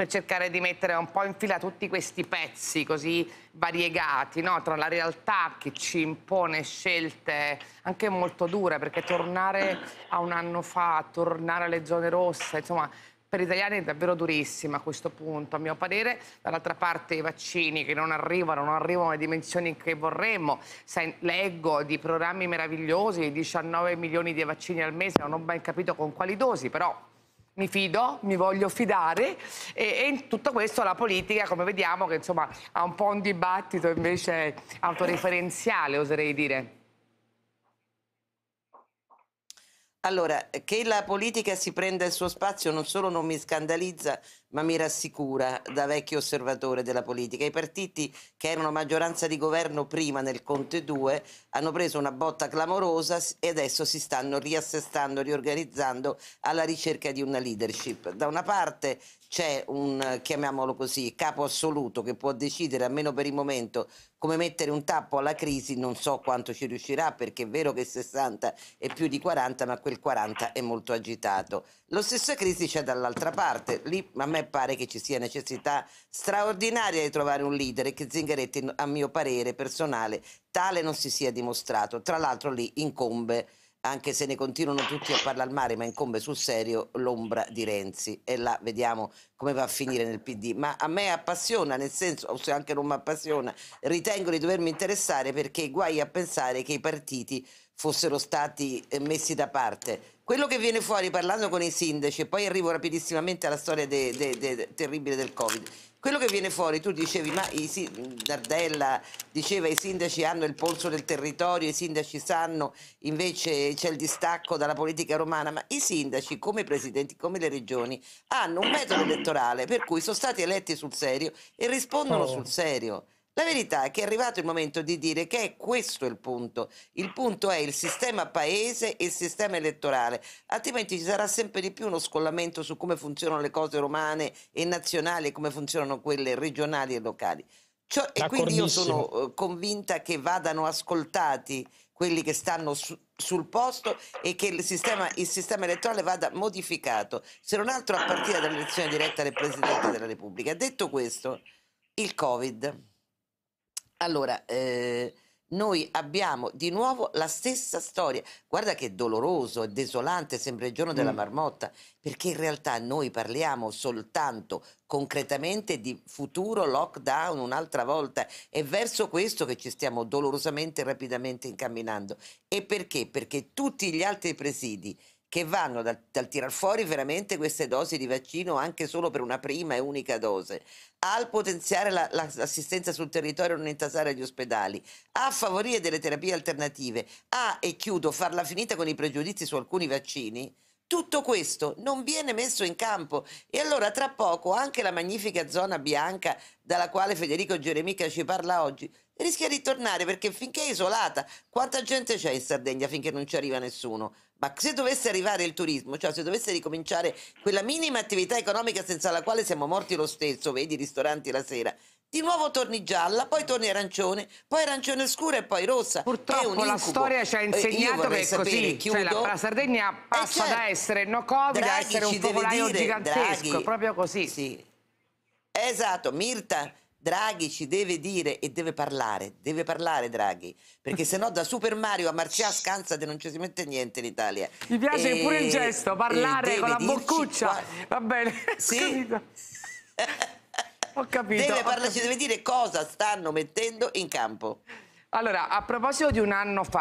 per cercare di mettere un po' in fila tutti questi pezzi così variegati no? tra la realtà che ci impone scelte anche molto dure, perché tornare a un anno fa, tornare alle zone rosse, insomma per gli italiani è davvero durissima a questo punto, a mio parere. Dall'altra parte i vaccini che non arrivano, non arrivano alle dimensioni che vorremmo. Se leggo di programmi meravigliosi, 19 milioni di vaccini al mese, non ho ben capito con quali dosi, però mi fido, mi voglio fidare e, e, in tutto questo la politica, come vediamo, che insomma ha un po' un dibattito invece autoreferenziale, oserei dire. Allora, che la politica si prenda il suo spazio non solo non mi scandalizza, ma mi rassicura da vecchio osservatore della politica. I partiti che erano maggioranza di governo prima nel Conte 2 hanno preso una botta clamorosa e adesso si stanno riassestando, riorganizzando alla ricerca di una leadership. Da una parte c'è un, chiamiamolo così, capo assoluto che può decidere, almeno per il momento, come mettere un tappo alla crisi, non so quanto ci riuscirà perché è vero che 60 è più di 40, ma questo il 40 è molto agitato. Lo stesso crisi c'è dall'altra parte, lì a me pare che ci sia necessità straordinaria di trovare un leader e che Zingaretti, a mio parere personale, tale non si sia dimostrato. Tra l'altro lì incombe anche se ne continuano tutti a parlare al mare, ma incombe sul serio l'ombra di Renzi e là vediamo come va a finire nel PD. Ma a me appassiona, nel senso, o se anche non mi appassiona, ritengo di dovermi interessare perché guai a pensare che i partiti fossero stati eh, messi da parte. Quello che viene fuori parlando con i sindaci, e poi arrivo rapidissimamente alla storia de, de, de, terribile del Covid, quello che viene fuori, tu dicevi, ma i, Dardella diceva i sindaci hanno il polso del territorio, i sindaci sanno, invece c'è il distacco dalla politica romana, ma i sindaci, come i presidenti, come le regioni, hanno un metodo elettorale per cui sono stati eletti sul serio e rispondono oh. sul serio. La verità è che è arrivato il momento di dire che è questo il punto. Il punto è il sistema paese e il sistema elettorale, altrimenti ci sarà sempre di più uno scollamento su come funzionano le cose romane e nazionali e come funzionano quelle regionali e locali. Ciò, e quindi io sono eh, convinta che vadano ascoltati quelli che stanno su, sul posto e che il sistema, il sistema, elettorale vada modificato, se non altro a partire dall'elezione diretta del Presidente della Repubblica. Detto questo, il Covid. Allora, eh, noi abbiamo di nuovo la stessa storia. Guarda che doloroso, è desolante, sembra il giorno mm. della marmotta, perché in realtà noi parliamo soltanto concretamente di futuro lockdown un'altra volta. È verso questo che ci stiamo dolorosamente e rapidamente incamminando. E perché? Perché tutti gli altri presidi che vanno dal, dal tirar fuori veramente queste dosi di vaccino anche solo per una prima e unica dose, al potenziare la, la, l'assistenza sul territorio e non intasare gli ospedali, a favorire delle terapie alternative, a, e chiudo, farla finita con i pregiudizi su alcuni vaccini, tutto questo non viene messo in campo e allora tra poco anche la magnifica zona bianca dalla quale Federico Geremica ci parla oggi rischia di tornare perché finché è isolata, quanta gente c'è in Sardegna finché non ci arriva nessuno? Ma se dovesse arrivare il turismo, cioè se dovesse ricominciare quella minima attività economica senza la quale siamo morti lo stesso, vedi i ristoranti la sera, di nuovo torni gialla, poi torni arancione, poi arancione scura e poi rossa. Purtroppo la storia ci ha eh, insegnato che è sapere, così, cioè la, la, Sardegna eh, passa certo, da essere no covid a essere un popolaio dire, gigantesco, Draghi, proprio così. Sì. Esatto, Mirta Draghi ci deve dire e deve parlare, deve parlare Draghi, perché se no da Super Mario a Marcià Scansate non ci si mette niente in Italia. Mi piace e, pure il gesto, parlare con la boccuccia, qua... va bene. Sì. Ho capito. Deve, parlarci, deve dire cosa stanno mettendo in campo. Allora, a proposito di un anno fa,